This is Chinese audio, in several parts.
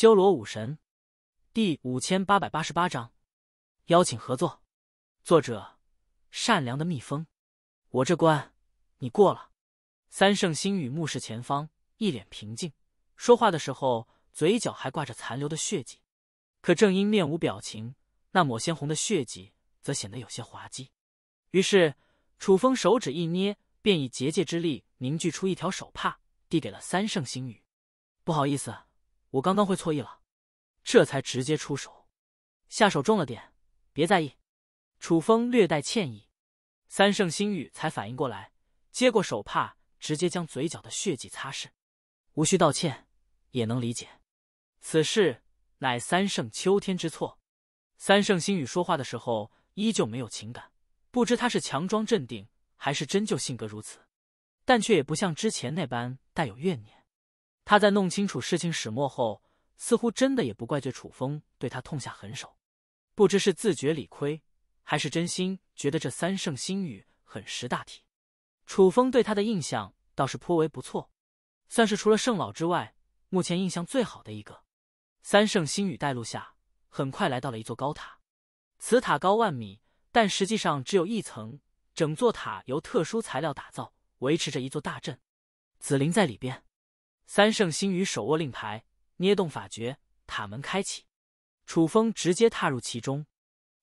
修罗武神，第五千八百八十八章邀请合作。作者：善良的蜜蜂。我这关你过了？三圣星宇目视前方，一脸平静，说话的时候嘴角还挂着残留的血迹。可正因面无表情，那抹鲜红的血迹则显得有些滑稽。于是，楚风手指一捏，便以结界之力凝聚出一条手帕，递给了三圣星宇。不好意思。我刚刚会错意了，这才直接出手，下手重了点，别在意。楚风略带歉意，三圣星宇才反应过来，接过手帕，直接将嘴角的血迹擦拭。无需道歉，也能理解。此事乃三圣秋天之错。三圣星宇说话的时候依旧没有情感，不知他是强装镇定，还是真就性格如此，但却也不像之前那般带有怨念。他在弄清楚事情始末后，似乎真的也不怪罪楚风对他痛下狠手，不知是自觉理亏，还是真心觉得这三圣心语很识大体。楚风对他的印象倒是颇为不错，算是除了圣老之外，目前印象最好的一个。三圣心语带路下，很快来到了一座高塔。此塔高万米，但实际上只有一层，整座塔由特殊材料打造，维持着一座大阵。紫菱在里边。三圣星宇手握令牌，捏动法诀，塔门开启。楚风直接踏入其中，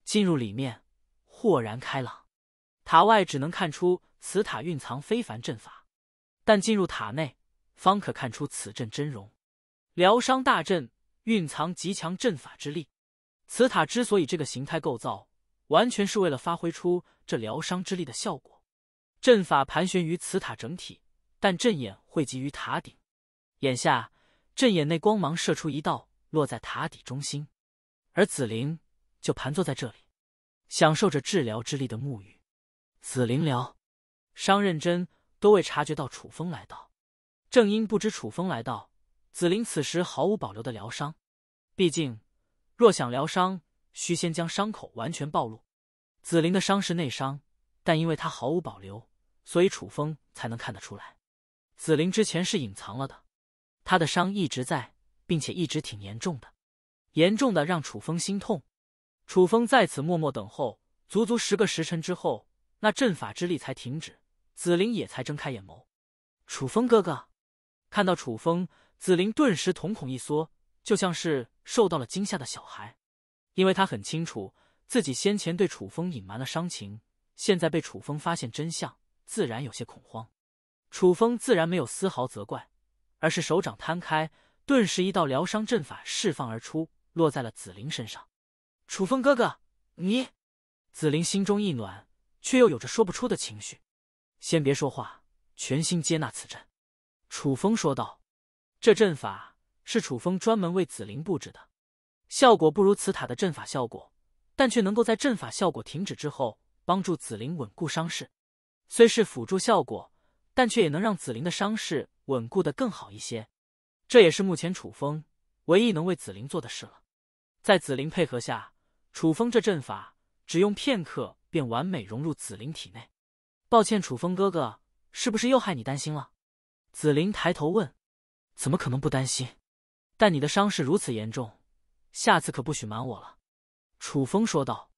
进入里面，豁然开朗。塔外只能看出此塔蕴藏非凡阵法，但进入塔内，方可看出此阵真容。疗伤大阵蕴藏极强阵法之力，此塔之所以这个形态构造，完全是为了发挥出这疗伤之力的效果。阵法盘旋于此塔整体，但阵眼汇集于塔顶。眼下阵眼内光芒射出一道，落在塔底中心，而紫菱就盘坐在这里，享受着治疗之力的沐浴。紫菱疗伤认真，都未察觉到楚风来到。正因不知楚风来到，紫菱此时毫无保留的疗伤。毕竟，若想疗伤，需先将伤口完全暴露。紫菱的伤是内伤，但因为她毫无保留，所以楚风才能看得出来，紫菱之前是隐藏了的。他的伤一直在，并且一直挺严重的，严重的让楚风心痛。楚风在此默默等候，足足十个时辰之后，那阵法之力才停止，紫菱也才睁开眼眸。楚风哥哥，看到楚风，紫菱顿时瞳孔一缩，就像是受到了惊吓的小孩，因为他很清楚自己先前对楚风隐瞒了伤情，现在被楚风发现真相，自然有些恐慌。楚风自然没有丝毫责怪。而是手掌摊开，顿时一道疗伤阵法释放而出，落在了紫菱身上。楚风哥哥，你……紫菱心中一暖，却又有着说不出的情绪。先别说话，全心接纳此阵。”楚风说道。这阵法是楚风专门为紫菱布置的，效果不如此塔的阵法效果，但却能够在阵法效果停止之后，帮助紫菱稳固伤势。虽是辅助效果，但却也能让紫菱的伤势。稳固的更好一些，这也是目前楚风唯一能为紫菱做的事了。在紫菱配合下，楚风这阵法只用片刻便完美融入紫菱体内。抱歉，楚风哥哥，是不是又害你担心了？紫菱抬头问：“怎么可能不担心？但你的伤势如此严重，下次可不许瞒我了。”楚风说道：“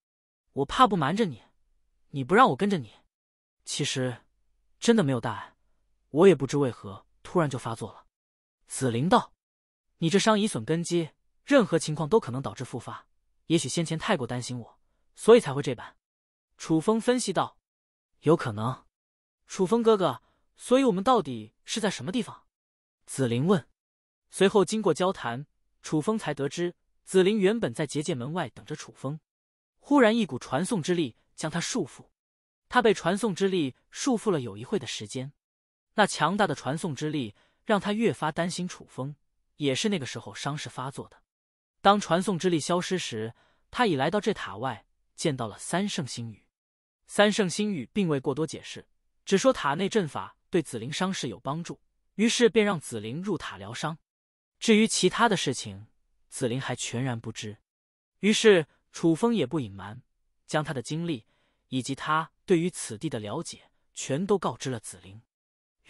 我怕不瞒着你，你不让我跟着你。其实真的没有大碍，我也不知为何。”突然就发作了，紫菱道：“你这伤已损根基，任何情况都可能导致复发。也许先前太过担心我，所以才会这般。”楚风分析道：“有可能。”楚风哥哥，所以我们到底是在什么地方？”紫菱问。随后经过交谈，楚风才得知，紫菱原本在结界门外等着楚风，忽然一股传送之力将他束缚，他被传送之力束缚了有一会的时间。那强大的传送之力让他越发担心楚风，也是那个时候伤势发作的。当传送之力消失时，他已来到这塔外，见到了三圣星宇。三圣星宇并未过多解释，只说塔内阵法对紫菱伤势有帮助，于是便让紫菱入塔疗伤。至于其他的事情，紫菱还全然不知。于是楚风也不隐瞒，将他的经历以及他对于此地的了解全都告知了紫菱。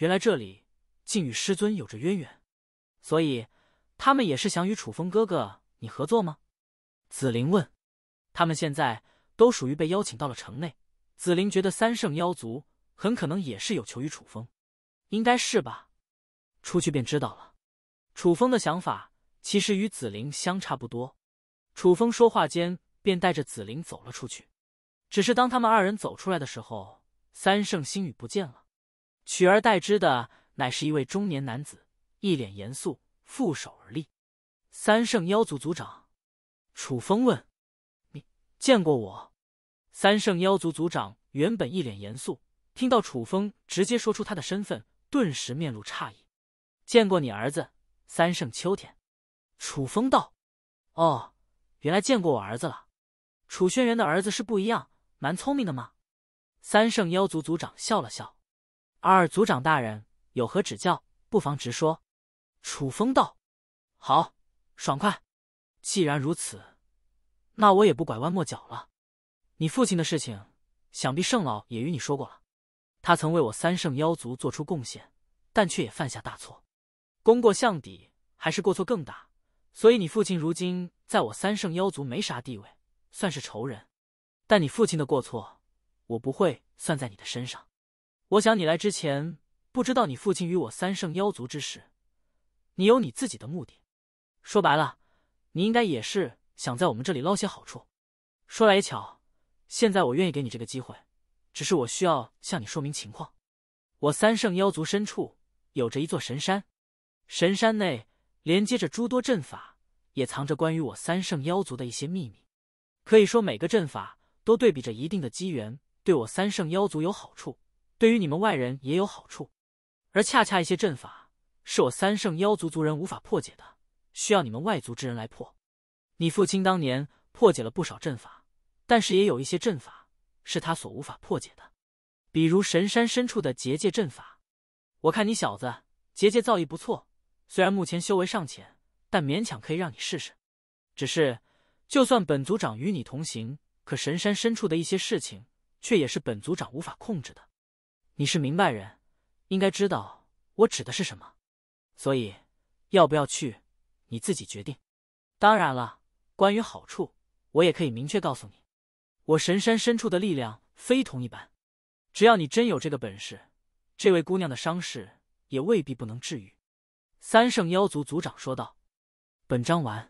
原来这里竟与师尊有着渊源，所以他们也是想与楚风哥哥你合作吗？紫菱问。他们现在都属于被邀请到了城内，紫菱觉得三圣妖族很可能也是有求于楚风，应该是吧？出去便知道了。楚风的想法其实与紫菱相差不多。楚风说话间便带着紫菱走了出去，只是当他们二人走出来的时候，三圣星宇不见了。取而代之的乃是一位中年男子，一脸严肃，负手而立。三圣妖族族长，楚风问：“你见过我？”三圣妖族族长原本一脸严肃，听到楚风直接说出他的身份，顿时面露诧异：“见过你儿子，三圣秋天。”楚风道：“哦，原来见过我儿子了。楚轩辕的儿子是不一样，蛮聪明的嘛。”三圣妖族族长笑了笑。二族长大人有何指教？不妨直说。楚风道：“好，爽快。既然如此，那我也不拐弯抹角了。你父亲的事情，想必圣老也与你说过了。他曾为我三圣妖族做出贡献，但却也犯下大错，功过相抵，还是过错更大。所以你父亲如今在我三圣妖族没啥地位，算是仇人。但你父亲的过错，我不会算在你的身上。”我想你来之前不知道你父亲与我三圣妖族之事，你有你自己的目的。说白了，你应该也是想在我们这里捞些好处。说来也巧，现在我愿意给你这个机会，只是我需要向你说明情况。我三圣妖族深处有着一座神山，神山内连接着诸多阵法，也藏着关于我三圣妖族的一些秘密。可以说，每个阵法都对比着一定的机缘，对我三圣妖族有好处。对于你们外人也有好处，而恰恰一些阵法是我三圣妖族族人无法破解的，需要你们外族之人来破。你父亲当年破解了不少阵法，但是也有一些阵法是他所无法破解的，比如神山深处的结界阵法。我看你小子结界造诣不错，虽然目前修为尚浅，但勉强可以让你试试。只是，就算本族长与你同行，可神山深处的一些事情却也是本族长无法控制的。你是明白人，应该知道我指的是什么，所以要不要去，你自己决定。当然了，关于好处，我也可以明确告诉你，我神山深处的力量非同一般，只要你真有这个本事，这位姑娘的伤势也未必不能治愈。三圣妖族族长说道。本章完。